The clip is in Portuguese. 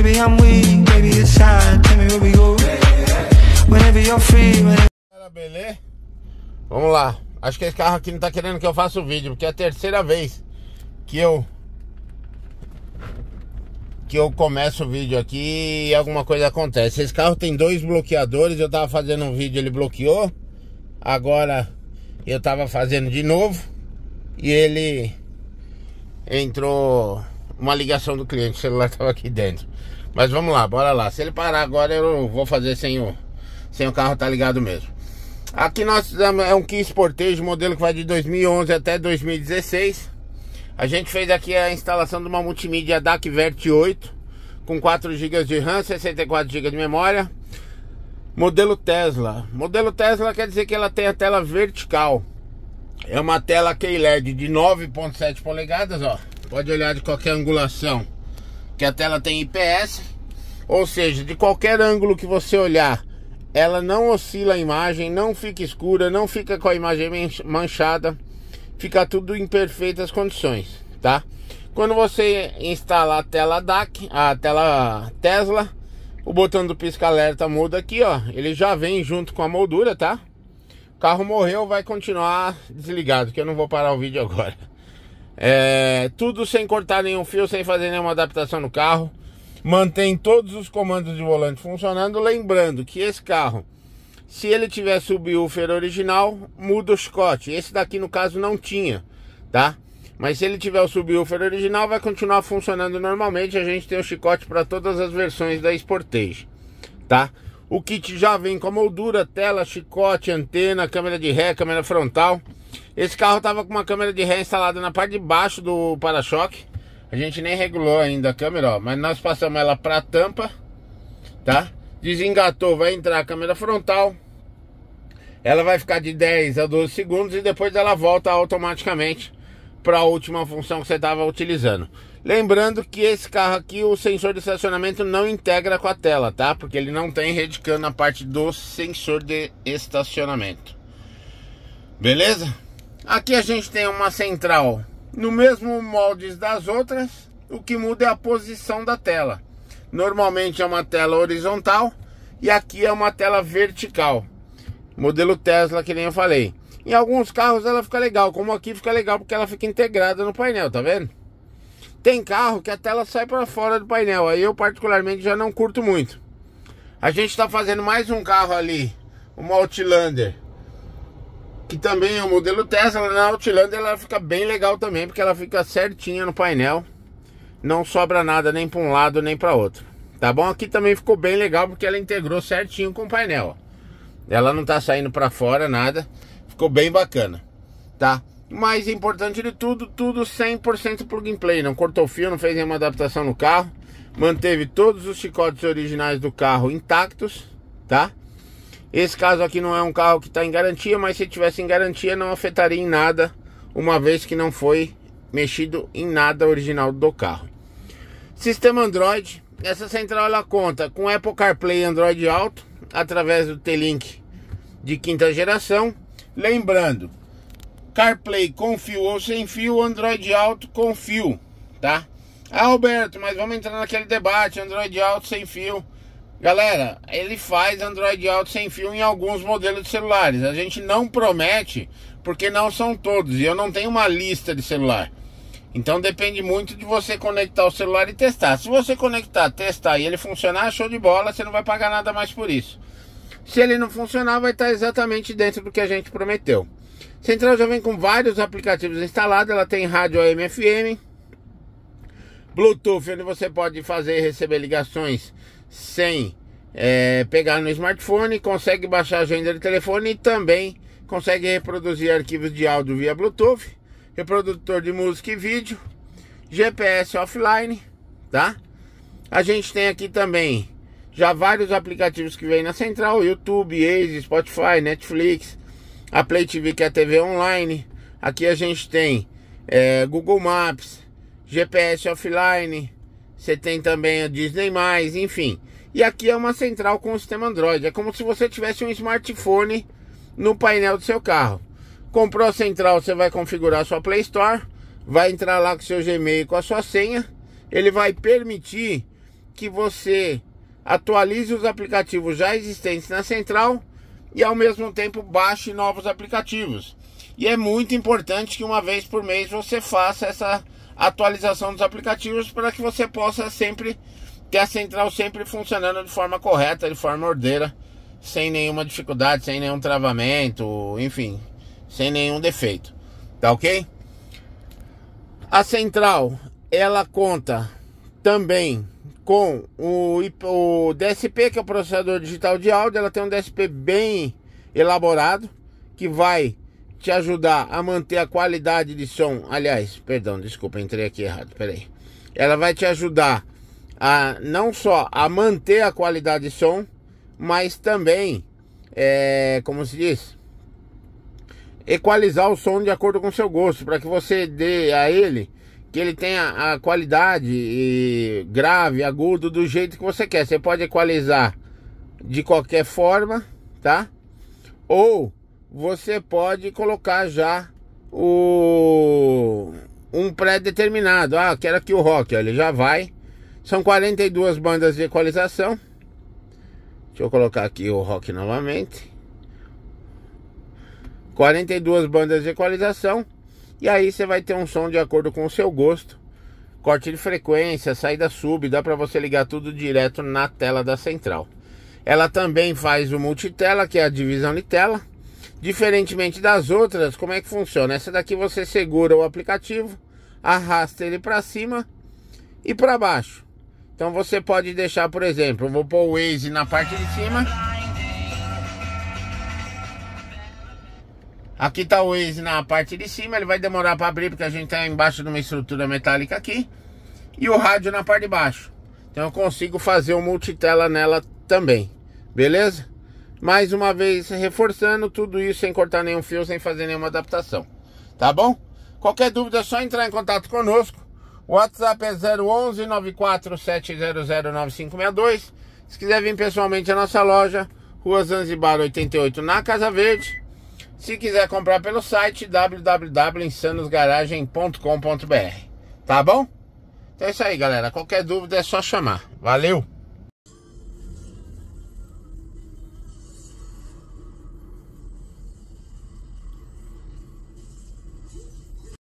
Maybe I'm weak, maybe it's Tell me where we go. Whenever you're free. Whenever... Beleza? Vamos lá. Acho que esse carro aqui não tá querendo que eu faça o vídeo, porque é a terceira vez que eu que eu começo o vídeo aqui e alguma coisa acontece. Esse carro tem dois bloqueadores, eu tava fazendo um vídeo, ele bloqueou. Agora eu tava fazendo de novo e ele entrou uma ligação do cliente, o celular estava aqui dentro. Mas vamos lá, bora lá. Se ele parar agora, eu vou fazer sem o, sem o carro tá ligado mesmo. Aqui nós fizemos é um Kia Sportage, modelo que vai de 2011 até 2016. A gente fez aqui a instalação de uma multimídia DAC Vert 8 com 4 GB de RAM, 64 GB de memória. Modelo Tesla. Modelo Tesla quer dizer que ela tem a tela vertical. É uma tela QLED de 9.7 polegadas, ó. Pode olhar de qualquer angulação. Que a tela tem IPS. Ou seja, de qualquer ângulo que você olhar, ela não oscila a imagem, não fica escura, não fica com a imagem manchada. Fica tudo em perfeitas condições, tá? Quando você instala a tela DAC, a tela Tesla, o botão do pisca-alerta muda aqui, ó. Ele já vem junto com a moldura, tá? O carro morreu, vai continuar desligado, que eu não vou parar o vídeo agora. É, tudo sem cortar nenhum fio, sem fazer nenhuma adaptação no carro. Mantém todos os comandos de volante funcionando. Lembrando que esse carro, se ele tiver subwoofer original, muda o chicote. Esse daqui, no caso, não tinha, tá? Mas se ele tiver o subwoofer original, vai continuar funcionando normalmente. A gente tem o chicote para todas as versões da Sportage, tá? O kit já vem com a moldura, tela, chicote, antena, câmera de ré, câmera frontal. Esse carro tava com uma câmera de ré instalada na parte de baixo do para-choque. A gente nem regulou ainda a câmera, ó, mas nós passamos ela para tampa, tá? Desengatou, vai entrar a câmera frontal. Ela vai ficar de 10 a 12 segundos e depois ela volta automaticamente para a última função que você estava utilizando. Lembrando que esse carro aqui, o sensor de estacionamento não integra com a tela, tá? Porque ele não tem redicando a parte do sensor de estacionamento. Beleza? Aqui a gente tem uma central no mesmo molde das outras, o que muda é a posição da tela. Normalmente é uma tela horizontal e aqui é uma tela vertical. Modelo Tesla, que nem eu falei. Em alguns carros ela fica legal, como aqui fica legal porque ela fica integrada no painel, tá vendo? Tem carro que a tela sai para fora do painel, aí eu particularmente já não curto muito. A gente está fazendo mais um carro ali, uma Outlander que também é o modelo Tesla, na Outlander ela fica bem legal também, porque ela fica certinha no painel, não sobra nada nem para um lado nem para outro, tá bom? Aqui também ficou bem legal porque ela integrou certinho com o painel, ela não tá saindo para fora nada, ficou bem bacana, tá? Mais importante de tudo, tudo 100% plug and play, não cortou fio, não fez nenhuma adaptação no carro, manteve todos os chicotes originais do carro intactos, tá? Esse caso aqui não é um carro que está em garantia, mas se tivesse em garantia não afetaria em nada, uma vez que não foi mexido em nada original do carro. Sistema Android, essa central ela conta com Apple CarPlay Android Auto através do T-Link de quinta geração. Lembrando, CarPlay com fio ou sem fio, Android Auto com fio, tá? Ah, Alberto, mas vamos entrar naquele debate, Android Auto sem fio. Galera, ele faz Android Auto sem fio em alguns modelos de celulares. A gente não promete porque não são todos. E eu não tenho uma lista de celular. Então depende muito de você conectar o celular e testar. Se você conectar, testar e ele funcionar, show de bola, você não vai pagar nada mais por isso. Se ele não funcionar, vai estar exatamente dentro do que a gente prometeu. Central já vem com vários aplicativos instalados, ela tem rádio AM FM, Bluetooth, onde você pode fazer e receber ligações sem é, pegar no smartphone, consegue baixar a agenda de telefone e também consegue reproduzir arquivos de áudio via Bluetooth, reprodutor de música e vídeo, GPS offline, tá? A gente tem aqui também já vários aplicativos que vem na central, YouTube, Waze, Spotify, Netflix, a Play TV que é a TV online. Aqui a gente tem é, Google Maps, GPS offline, você tem também a Disney+, enfim. E aqui é uma central com o sistema Android. É como se você tivesse um smartphone no painel do seu carro. Comprou a central, você vai configurar a sua Play Store, vai entrar lá com seu Gmail com a sua senha. Ele vai permitir que você atualize os aplicativos já existentes na central e ao mesmo tempo baixe novos aplicativos. E é muito importante que uma vez por mês você faça essa atualização dos aplicativos para que você possa sempre que a central sempre funcionando de forma correta, de forma ordeira, sem nenhuma dificuldade, sem nenhum travamento, enfim, sem nenhum defeito. Tá ok? A central ela conta também com o, o DSP, que é o processador digital de áudio. Ela tem um DSP bem elaborado que vai te ajudar a manter a qualidade de som. Aliás, perdão, desculpa, entrei aqui errado. Peraí. Ela vai te ajudar a não só a manter a qualidade de som, mas também, é, como se diz, equalizar o som de acordo com o seu gosto, para que você dê a ele que ele tenha a qualidade grave, agudo, do jeito que você quer. Você pode equalizar de qualquer forma, tá? Ou você pode colocar já o um pré-determinado. Ah, quero aqui o rock, ele já vai são 42 bandas de equalização. Deixa eu colocar aqui o rock novamente. 42 bandas de equalização. E aí você vai ter um som de acordo com o seu gosto. Corte de frequência, saída sub, dá para você ligar tudo direto na tela da central. Ela também faz o multitela, que é a divisão de tela. Diferentemente das outras, como é que funciona? Essa daqui você segura o aplicativo, arrasta ele para cima e para baixo. Então você pode deixar, por exemplo, eu vou pôr o Waze na parte de cima. Aqui está o Waze na parte de cima, ele vai demorar para abrir porque a gente está embaixo de uma estrutura metálica aqui. E o rádio na parte de baixo. Então eu consigo fazer o um multitela nela também, beleza? Mais uma vez reforçando tudo isso sem cortar nenhum fio, sem fazer nenhuma adaptação, tá bom? Qualquer dúvida é só entrar em contato conosco WhatsApp é 011 947009562. Se quiser vir pessoalmente à nossa loja, Rua Zanzibar 88, na Casa Verde. Se quiser comprar pelo site www.insanosgaragem.com.br. Tá bom? Então é isso aí, galera. Qualquer dúvida é só chamar. Valeu!